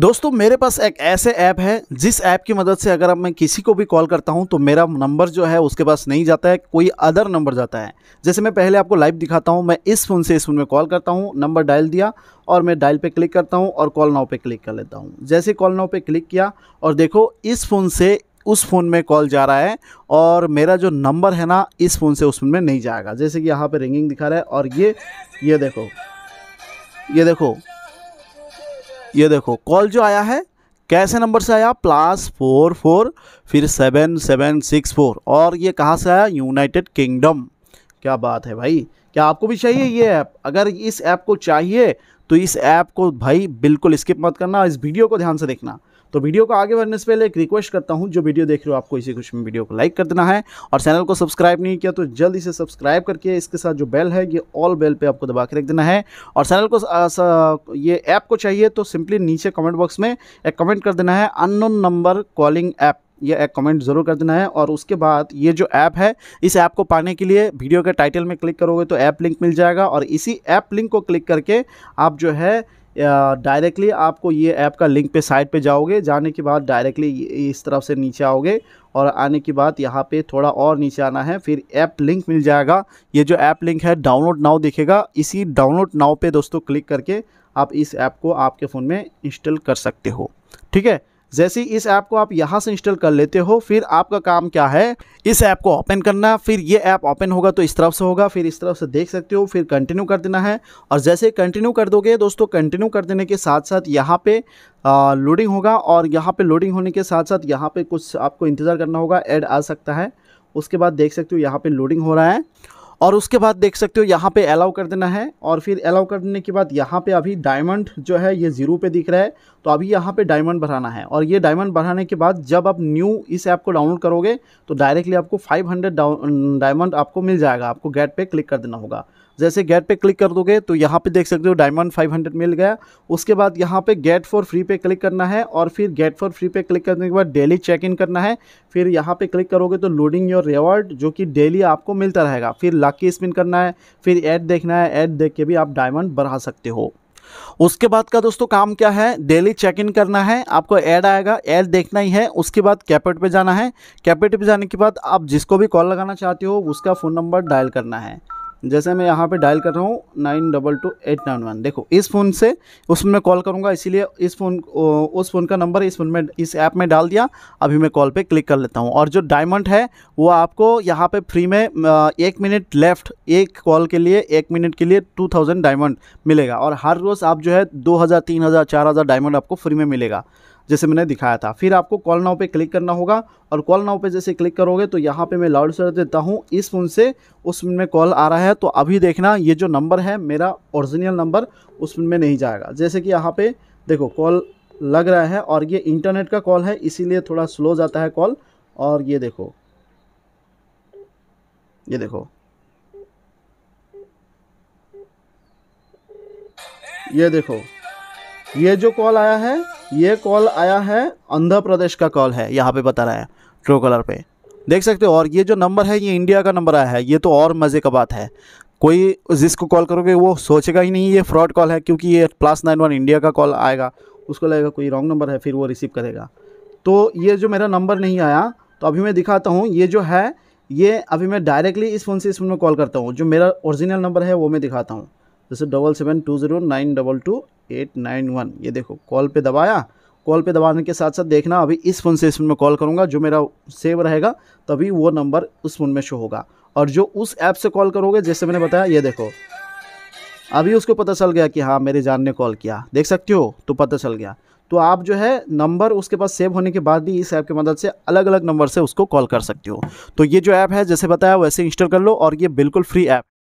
दोस्तों मेरे पास एक ऐसे ऐप है जिस ऐप की मदद से अगर मैं किसी को भी कॉल करता हूं तो मेरा नंबर जो है उसके पास नहीं जाता है कोई अदर नंबर जाता है जैसे मैं पहले आपको लाइव दिखाता हूं मैं इस फ़ोन से इस फ़ोन में कॉल करता हूं नंबर डायल दिया और मैं डायल पे क्लिक करता हूँ और कॉल नाव पर क्लिक कर लेता हूँ जैसे कॉल नाव पर क्लिक किया और देखो इस फ़ोन से उस फ़ोन में कॉल जा रहा है और मेरा जो नंबर है ना इस फ़ोन से उस फ़ोन में नहीं जाएगा जैसे कि यहाँ पर रिंगिंग दिखा रहा है और ये ये देखो ये देखो ये देखो कॉल जो आया है कैसे नंबर से आया प्लस फोर फोर फिर सेवन सेवन सिक्स फोर और ये कहाँ से आया यूनाइटेड किंगडम क्या बात है भाई क्या आपको भी चाहिए ये ऐप अगर इस ऐप को चाहिए तो इस ऐप को भाई बिल्कुल स्किप मत करना इस वीडियो को ध्यान से देखना तो वीडियो को आगे बढ़ने से पहले एक रिक्वेस्ट करता हूँ जो वीडियो देख रहे हो आपको इसी खुश में वीडियो को लाइक कर देना है और चैनल को सब्सक्राइब नहीं किया तो जल्दी से सब्सक्राइब करके इसके साथ जो बेल है ये ऑल बेल पर आपको दबा के रख देना है और चैनल को ये ऐप को चाहिए तो सिंपली नीचे कमेंट बॉक्स में एक कमेंट कर देना है अननोन नंबर कॉलिंग ऐप ये एक कमेंट ज़रूर कर देना है और उसके बाद ये जो ऐप है इस ऐप को पाने के लिए वीडियो के टाइटल में क्लिक करोगे तो ऐप लिंक मिल जाएगा और इसी ऐप लिंक को क्लिक करके आप जो है डायरेक्टली आपको ये ऐप का लिंक पे साइट पे जाओगे जाने के बाद डायरेक्टली इस तरफ से नीचे आओगे और आने के बाद यहाँ पे थोड़ा और नीचे आना है फिर ऐप लिंक मिल जाएगा ये जो ऐप लिंक है डाउनलोड नाव दिखेगा इसी डाउनलोड नाव पे दोस्तों क्लिक करके आप इस ऐप को आपके फ़ोन में इंस्टॉल कर सकते हो ठीक है जैसे इस ऐप को आप यहाँ से इंस्टॉल कर लेते हो फिर आपका काम क्या है इस ऐप को ओपन करना फिर ये ऐप ओपन होगा तो इस तरफ से होगा फिर इस तरफ से देख सकते हो फिर कंटिन्यू कर देना है और जैसे कंटिन्यू कर दोगे दोस्तों कंटिन्यू कर देने के साथ साथ यहाँ पे लोडिंग होगा और यहाँ पे लोडिंग होने के साथ साथ यहाँ पे कुछ आपको इंतज़ार करना होगा ऐड आ सकता है उसके बाद देख सकते हो यहाँ पे लोडिंग हो रहा है और उसके बाद देख सकते हो यहाँ पे अलाउ कर देना है और फिर अलाउ कर देने के बाद यहाँ पे अभी डायमंड जो है ये ज़ीरो पे दिख रहा है तो अभी यहाँ पे डायमंड बढ़ाना है और ये डायमंड बढ़ाने के बाद जब आप न्यू इस ऐप को डाउनलोड करोगे तो डायरेक्टली आपको 500 डायमंड आपको मिल जाएगा आपको गेट पे क्लिक कर देना होगा जैसे गेट पे क्लिक कर दोगे तो यहाँ पे देख सकते हो डायमंड 500 मिल गया उसके बाद यहाँ पे गेट फॉर फ्री पे क्लिक करना है और फिर गेट फॉर फ्री पे क्लिक करने के बाद डेली चेक इन करना है फिर यहाँ पे क्लिक करोगे तो लोडिंग योर रिवॉर्ड जो कि डेली आपको मिलता रहेगा फिर लाकी स्पिन करना है फिर ऐड देखना है ऐड देख के भी आप डायमंड बढ़ा सकते हो उसके बाद का दोस्तों काम क्या है डेली चेक इन करना है आपको ऐड आएगा ऐड देखना ही है उसके बाद कैपेट पे जाना है कैपेट पे जाने के बाद आप जिसको भी कॉल लगाना चाहते हो उसका फ़ोन नंबर डायल करना है जैसे मैं यहाँ पे डायल कर रहा हूँ nine double two eight nine one देखो इस फ़ोन से उसमें मैं कॉल करूँगा इसीलिए इस फ़ोन उस फ़ोन का नंबर इस फोन में इस ऐप में डाल दिया अभी मैं कॉल पे क्लिक कर लेता हूँ और जो डायमंड है वो आपको यहाँ पे फ्री में एक मिनट लेफ्ट एक कॉल के लिए एक मिनट के लिए टू थाउजेंड डायमंड मिलेगा और हर रोज़ आप जो है दो हज़ार तीन हज़ार चार हज़ार डायमंड आपको फ्री में मिलेगा जैसे मैंने दिखाया था फिर आपको कॉल नाव पे क्लिक करना होगा और कॉल नाव पे जैसे क्लिक करोगे तो यहाँ पे मैं लाउड स्पीकर देता हूँ इस फ़ोन से उस फोन में कॉल आ रहा है तो अभी देखना ये जो नंबर है मेरा ओरिजिनल नंबर उस फोन में नहीं जाएगा जैसे कि यहाँ पर देखो कॉल लग रहा है और ये इंटरनेट का कॉल है इसीलिए थोड़ा स्लो जाता है कॉल और ये देखो ये देखो ये देखो ये जो कॉल आया है ये कॉल आया है आंध्र प्रदेश का कॉल है यहाँ पे बता रहा है ट्रू कलर पे देख सकते हो और ये जो नंबर है ये इंडिया का नंबर आया है ये तो और मज़े का बात है कोई जिसको कॉल करोगे वो सोचेगा ही नहीं ये फ्रॉड कॉल है क्योंकि ये प्लस नाइन वन इंडिया का कॉल आएगा उसको लगेगा कोई रॉन्ग नंबर है फिर वो रिसीव करेगा तो ये जो मेरा नंबर नहीं आया तो अभी मैं दिखाता हूँ ये जो है ये अभी मैं डायरेक्टली इस फ़ोन से इस फ़ोन में कॉल करता हूँ जो मेरा ओरिजिनल नंबर है वो मैं दिखाता हूँ जैसे double seven two zero nine double two eight nine one ये देखो कॉल पे दबाया कॉल पे दबाने के साथ साथ देखना अभी इस फ़ोन से इसमें कॉल करूँगा जो मेरा सेव रहेगा तभी वो नंबर उस फ़ोन में शो होगा और जो उस ऐप से कॉल करोगे जैसे मैंने बताया ये देखो अभी उसको पता चल गया कि हाँ मेरे जान ने कॉल किया देख सकते हो तो पता चल गया तो आप जो है नंबर उसके पास सेव होने के बाद भी इस ऐप की मदद से अलग अलग नंबर से उसको कॉल कर सकते हो तो ये जो ऐप है जैसे बताया वैसे इंस्टॉल कर लो और ये बिल्कुल फ्री ऐप